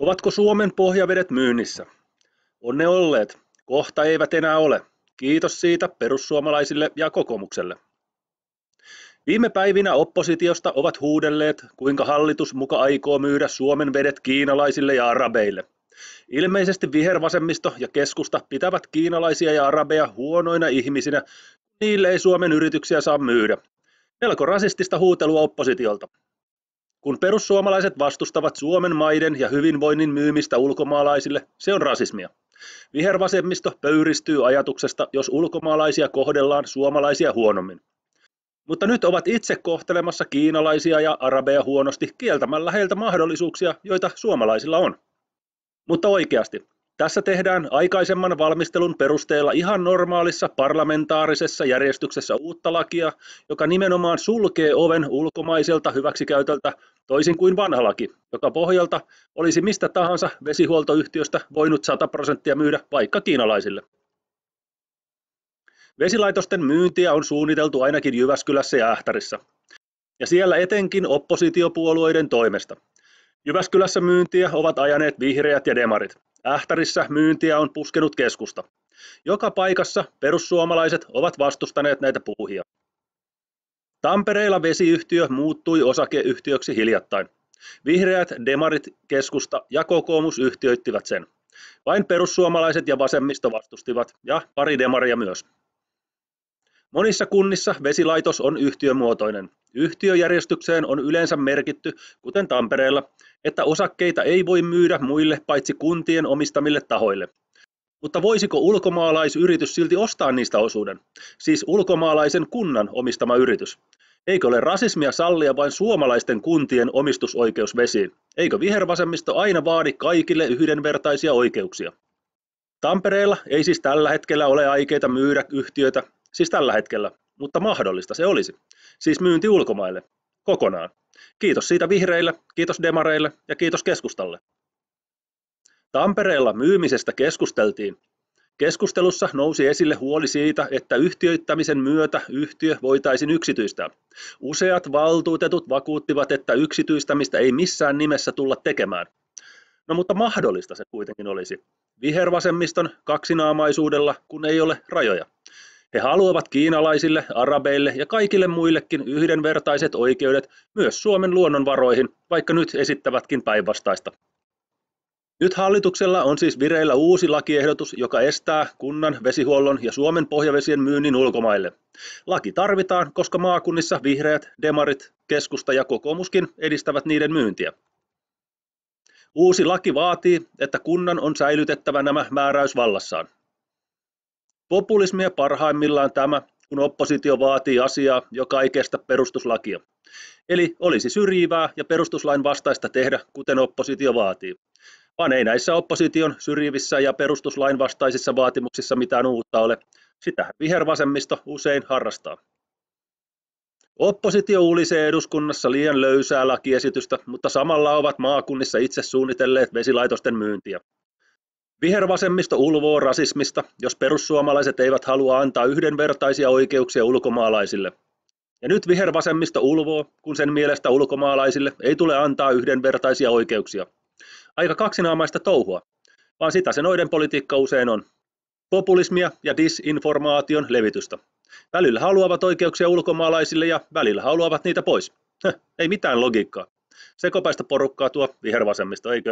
Ovatko Suomen pohjavedet myynnissä? On ne olleet. Kohta eivät enää ole. Kiitos siitä perussuomalaisille ja kokoomukselle. Viime päivinä oppositiosta ovat huudelleet, kuinka hallitus muka aikoo myydä Suomen vedet kiinalaisille ja arabeille. Ilmeisesti vihervasemmisto ja keskusta pitävät kiinalaisia ja arabeja huonoina ihmisinä, niille ei Suomen yrityksiä saa myydä. Melko rasistista huutelua oppositiolta. Kun perussuomalaiset vastustavat Suomen maiden ja hyvinvoinnin myymistä ulkomaalaisille, se on rasismia. Vihervasemmisto pöyristyy ajatuksesta, jos ulkomaalaisia kohdellaan suomalaisia huonommin. Mutta nyt ovat itse kohtelemassa kiinalaisia ja arabeja huonosti kieltämällä heiltä mahdollisuuksia, joita suomalaisilla on. Mutta oikeasti, tässä tehdään aikaisemman valmistelun perusteella ihan normaalissa parlamentaarisessa järjestyksessä uutta lakia, joka nimenomaan sulkee oven ulkomaiselta hyväksikäytöltä toisin kuin vanha laki, joka pohjalta olisi mistä tahansa vesihuoltoyhtiöstä voinut 100 prosenttia myydä vaikka kiinalaisille. Vesilaitosten myyntiä on suunniteltu ainakin Jyväskylässä ja Ähtärissä, ja siellä etenkin oppositiopuolueiden toimesta. Jyväskylässä myyntiä ovat ajaneet vihreät ja demarit, Ähtärissä myyntiä on puskenut keskusta. Joka paikassa perussuomalaiset ovat vastustaneet näitä puuhia. Tampereella vesiyhtiö muuttui osakeyhtiöksi hiljattain. Vihreät, demarit, keskusta ja kokoomus yhtiöittivät sen. Vain perussuomalaiset ja vasemmisto vastustivat, ja pari demaria myös. Monissa kunnissa vesilaitos on yhtiömuotoinen. Yhtiöjärjestykseen on yleensä merkitty, kuten Tampereella, että osakkeita ei voi myydä muille paitsi kuntien omistamille tahoille. Mutta voisiko ulkomaalaisyritys silti ostaa niistä osuuden? Siis ulkomaalaisen kunnan omistama yritys. Eikö ole rasismia sallia vain suomalaisten kuntien omistusoikeus vesiin? Eikö vihervasemmisto aina vaadi kaikille yhdenvertaisia oikeuksia? Tampereella ei siis tällä hetkellä ole aikeita myydä yhtiötä, siis tällä hetkellä, mutta mahdollista se olisi. Siis myynti ulkomaille kokonaan. Kiitos siitä vihreille, kiitos demareille ja kiitos keskustalle. Tampereella myymisestä keskusteltiin. Keskustelussa nousi esille huoli siitä, että yhtiöittämisen myötä yhtiö voitaisiin yksityistää. Useat valtuutetut vakuuttivat, että yksityistämistä ei missään nimessä tulla tekemään. No mutta mahdollista se kuitenkin olisi. Vihervasemmiston kaksinaamaisuudella, kun ei ole rajoja. He haluavat kiinalaisille, arabeille ja kaikille muillekin yhdenvertaiset oikeudet myös Suomen luonnonvaroihin, vaikka nyt esittävätkin päinvastaista. Nyt hallituksella on siis vireillä uusi lakiehdotus, joka estää kunnan vesihuollon ja Suomen pohjavesien myynnin ulkomaille. Laki tarvitaan, koska maakunnissa vihreät, demarit, keskusta ja kokoomuskin edistävät niiden myyntiä. Uusi laki vaatii, että kunnan on säilytettävä nämä määräysvallassaan. Populismia parhaimmillaan tämä, kun oppositio vaatii asiaa, joka ei kestä perustuslakia. Eli olisi syrjivää ja perustuslain vastaista tehdä, kuten oppositio vaatii. Vaan ei näissä opposition syrjivissä ja perustuslain vastaisissa vaatimuksissa mitään uutta ole. Sitä vihervasemmisto usein harrastaa. Oppositio ulisee eduskunnassa liian löysää lakiesitystä, mutta samalla ovat maakunnissa itse suunnitelleet vesilaitosten myyntiä. Vihervasemmisto ulvoo rasismista, jos perussuomalaiset eivät halua antaa yhdenvertaisia oikeuksia ulkomaalaisille. Ja nyt vihervasemmisto ulvoo, kun sen mielestä ulkomaalaisille ei tule antaa yhdenvertaisia oikeuksia. Aika kaksinaamaista touhua, vaan sitä se noiden politiikka usein on. Populismia ja disinformaation levitystä. Välillä haluavat oikeuksia ulkomaalaisille ja välillä haluavat niitä pois. Heh, ei mitään logiikkaa. Sekopäistä porukkaa tuo vihervasemmisto, eikö?